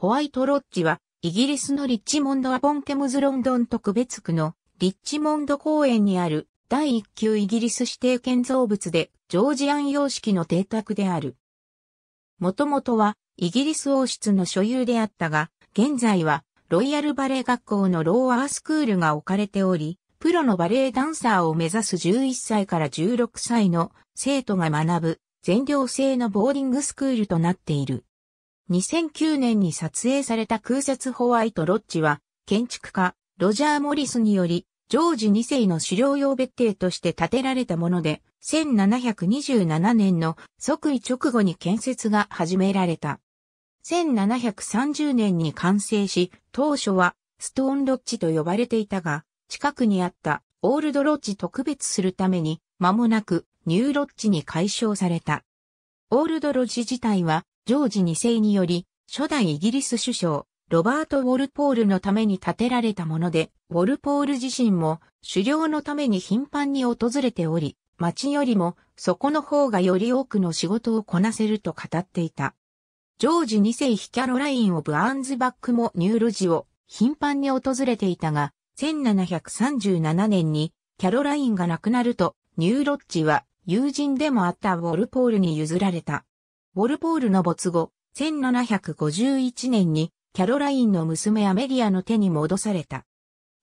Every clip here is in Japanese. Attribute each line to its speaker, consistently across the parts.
Speaker 1: ホワイトロッジは、イギリスのリッチモンド・アポンテムズ・ロンドン特別区のリッチモンド公園にある第1級イギリス指定建造物でジョージアン様式の邸宅である。もともとはイギリス王室の所有であったが、現在はロイヤルバレエ学校のローアースクールが置かれており、プロのバレエダンサーを目指す11歳から16歳の生徒が学ぶ全寮制のボーディングスクールとなっている。2009年に撮影された空撮ホワイトロッジは、建築家、ロジャー・モリスにより、ジョージ2世の狩猟用別邸として建てられたもので、1727年の即位直後に建設が始められた。1730年に完成し、当初はストーンロッジと呼ばれていたが、近くにあったオールドロッジ特別するために、間もなくニューロッジに解消された。オールドロッジ自体はジョージ2世により、初代イギリス首相、ロバート・ウォルポールのために建てられたもので、ウォルポール自身も狩猟のために頻繁に訪れており、町よりもそこの方がより多くの仕事をこなせると語っていた。ジョージ2世ヒキャロライン・オブ・アンズバックもニューロジを頻繁に訪れていたが、1737年にキャロラインが亡くなると、ニューロッジは友人でもあったウォルポールに譲られた。ウォルポールの没後、1751年にキャロラインの娘アメリアの手に戻された。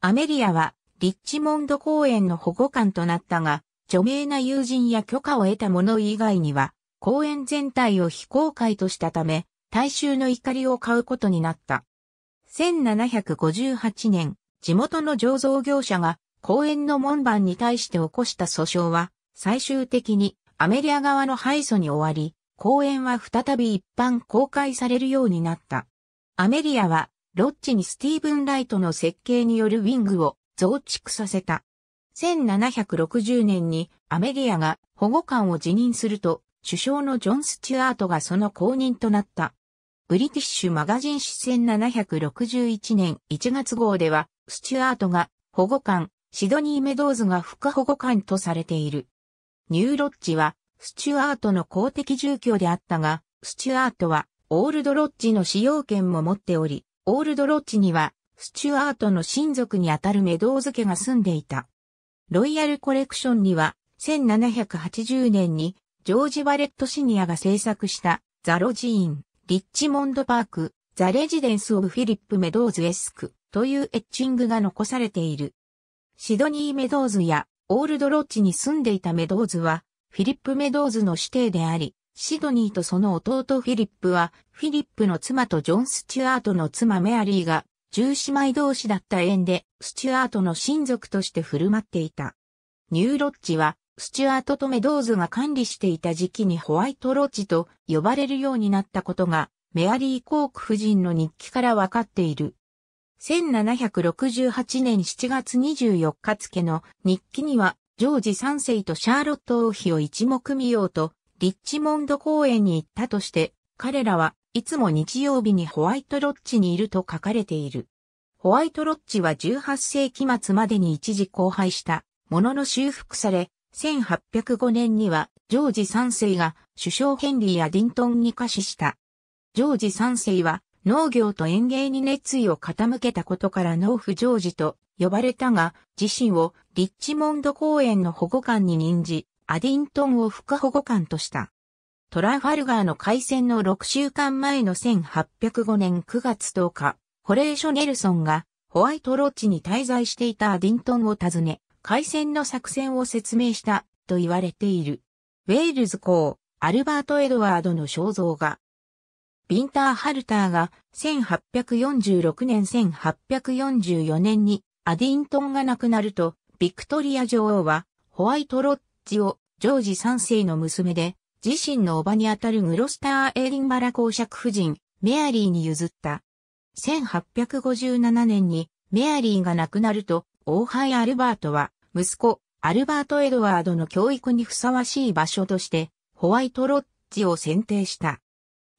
Speaker 1: アメリアはリッチモンド公園の保護官となったが、著名な友人や許可を得た者以外には、公園全体を非公開としたため、大衆の怒りを買うことになった。1758年、地元の醸造業者が公園の門番に対して起こした訴訟は、最終的にアメリア側の敗訴に終わり、公演は再び一般公開されるようになった。アメリアは、ロッチにスティーブン・ライトの設計によるウィングを増築させた。1760年にアメリアが保護官を辞任すると、首相のジョン・スチュアートがその後任となった。ブリティッシュマガジン誌1761年1月号では、スチュアートが保護官、シドニー・メドーズが副保護官とされている。ニューロッジはスチュアートの公的住居であったが、スチュアートはオールドロッジの使用権も持っており、オールドロッジにはスチュアートの親族にあたるメドウズ家が住んでいた。ロイヤルコレクションには1780年にジョージ・バレット・シニアが制作したザ・ロジーン、リッチモンド・パーク、ザ・レジデンス・オブ・フィリップ・メドウズ・エスクというエッチングが残されている。シドニー・メドウズやオールドロッジに住んでいたメドウズはフィリップ・メドーズの師弟であり、シドニーとその弟フィリップは、フィリップの妻とジョン・スチュアートの妻メアリーが、十姉妹同士だった縁で、スチュアートの親族として振る舞っていた。ニューロッジは、スチュアートとメドーズが管理していた時期にホワイトロッジと呼ばれるようになったことが、メアリー・コーク夫人の日記からわかっている。1768年7月24日付の日記にはジョージ三世とシャーロット王妃を一目見ようと、リッチモンド公園に行ったとして、彼らはいつも日曜日にホワイトロッジにいると書かれている。ホワイトロッジは18世紀末までに一時荒廃したものの修復され、1805年にはジョージ三世が首相ヘンリー・やディントンに下死した。ジョージ三世は農業と園芸に熱意を傾けたことから農夫ジョージと呼ばれたが、自身をリッチモンド公園の保護官に任じ、アディントンを副保護官とした。トラファルガーの海戦の6週間前の1805年9月10日、ホレーショ・ネルソンがホワイトロッジに滞在していたアディントンを訪ね、海戦の作戦を説明したと言われている。ウェールズ公、アルバート・エドワードの肖像画。ビンター・ハルターが1846年1844年にアディントンが亡くなると、ビクトリア女王は、ホワイトロッジをジョージ3世の娘で、自身の叔母にあたるグロスター・エリンバラ公爵夫人、メアリーに譲った。1857年にメアリーが亡くなると、王妃アルバートは、息子、アルバート・エドワードの教育にふさわしい場所として、ホワイトロッジを選定した。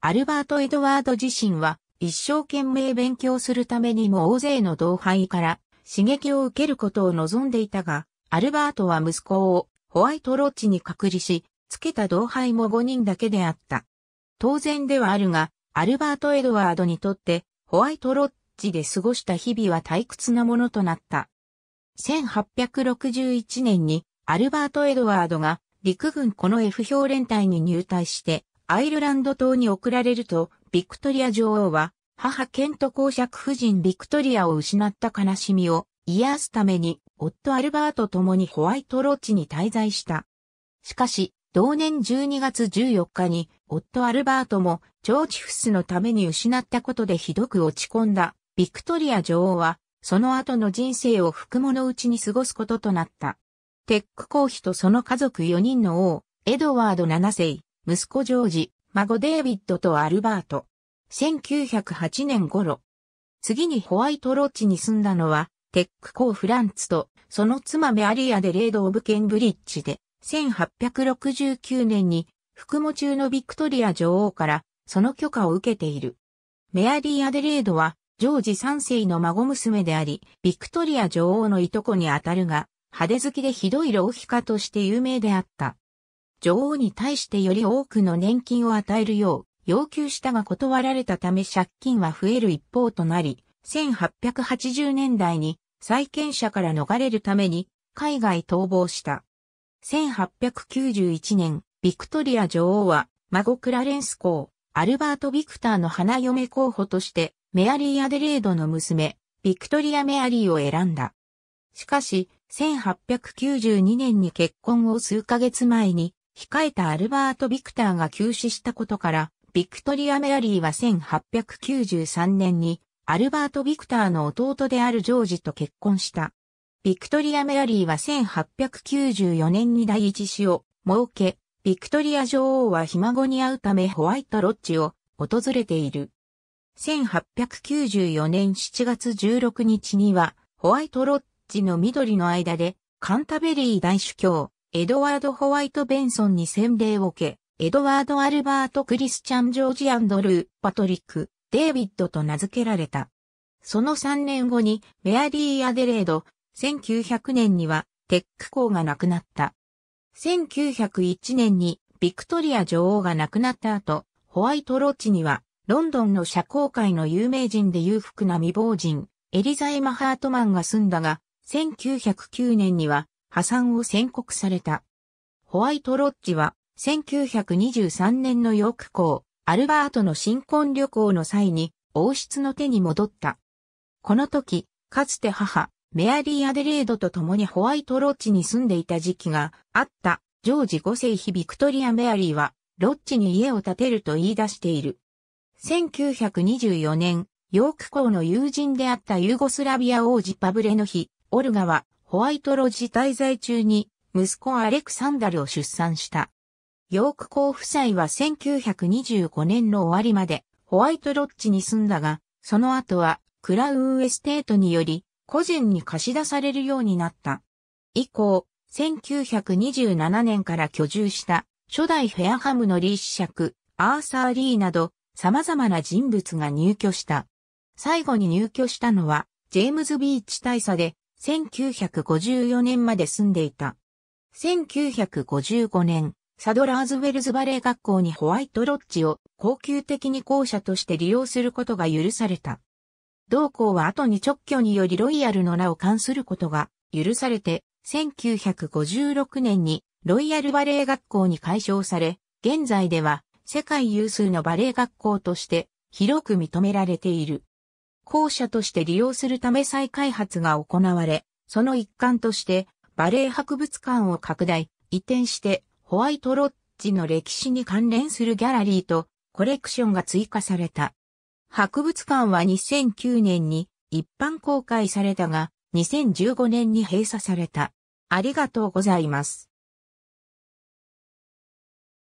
Speaker 1: アルバート・エドワード自身は、一生懸命勉強するためにも大勢の同輩から刺激を受けることを望んでいたが、アルバートは息子をホワイトロッチに隔離し、つけた同輩も5人だけであった。当然ではあるが、アルバート・エドワードにとってホワイトロッチで過ごした日々は退屈なものとなった。1861年にアルバート・エドワードが陸軍この F 表連隊に入隊してアイルランド島に送られるとビクトリア女王は母ケント公爵夫人ビクトリアを失った悲しみを癒すために、夫アルバート共にホワイトロッチに滞在した。しかし、同年12月14日に、夫アルバートも、ジョーチフスのために失ったことでひどく落ち込んだ、ビクトリア女王は、その後の人生を福物うちに過ごすこととなった。テック公妃とその家族4人の王、エドワード7世、息子ジョージ、孫デイビッドとアルバート、1908年頃。次にホワイトロッジに住んだのは、テックコー・フランツと、その妻メアリアデ・レード・オブ・ケンブリッジで、1869年に、服務中のビクトリア女王から、その許可を受けている。メアリー・アデレードは、ジョージ3世の孫娘であり、ビクトリア女王のいとこにあたるが、派手好きでひどい浪費家として有名であった。女王に対してより多くの年金を与えるよう、要求したが断られたため借金は増える一方となり、1880年代に債権者から逃れるために海外逃亡した。1891年、ビクトリア女王は孫クラレンス公、アルバート・ビクターの花嫁候補としてメアリー・アデレードの娘、ビクトリア・メアリーを選んだ。しかし、1892年に結婚を数ヶ月前に控えたアルバート・ビクターが急死したことから、ビクトリア・メアリーは1893年にアルバート・ビクターの弟であるジョージと結婚した。ビクトリア・メアリーは1894年に第一子を設け、ビクトリア女王はひ孫に会うためホワイト・ロッジを訪れている。1894年7月16日には、ホワイト・ロッジの緑の間で、カンタベリー大主教、エドワード・ホワイト・ベンソンに洗礼を受け、エドワード・アルバート・クリスチャン・ジョージ・アンドルー・パトリック、デイビッドと名付けられた。その3年後にメアリー・アデレード、1900年にはテック校が亡くなった。1901年にビクトリア女王が亡くなった後、ホワイトロッチにはロンドンの社交界の有名人で裕福な未亡人、エリザエマ・ハートマンが住んだが、1909年には破産を宣告された。ホワイトロッジは1923年のヨーク港、アルバートの新婚旅行の際に王室の手に戻った。この時、かつて母、メアリー・アデレードと共にホワイトロッジに住んでいた時期があったジョージ5世妃ビクトリア・メアリーは、ロッジに家を建てると言い出している。1924年、ヨーク港の友人であったユーゴスラビア王子パブレの日、オルガはホワイトロッジ滞在中に息子アレクサンダルを出産した。ヨークー夫妻は1925年の終わりまでホワイトロッジに住んだが、その後はクラウンエステートにより個人に貸し出されるようになった。以降、1927年から居住した初代フェアハムのリーャク、アーサー・リーなど様々な人物が入居した。最後に入居したのはジェームズ・ビーチ大佐で1954年まで住んでいた。1955年、サドラーズウェルズバレー学校にホワイトロッジを高級的に校舎として利用することが許された。同校は後に直居によりロイヤルの名を冠することが許されて、1956年にロイヤルバレー学校に改称され、現在では世界有数のバレー学校として広く認められている。校舎として利用するため再開発が行われ、その一環としてバレー博物館を拡大、移転してホワイトロッジの歴史に関連するギャラリーとコレクションが追加された。博物館は2009年に一般公開されたが、2015年に閉鎖された。ありがとうございます。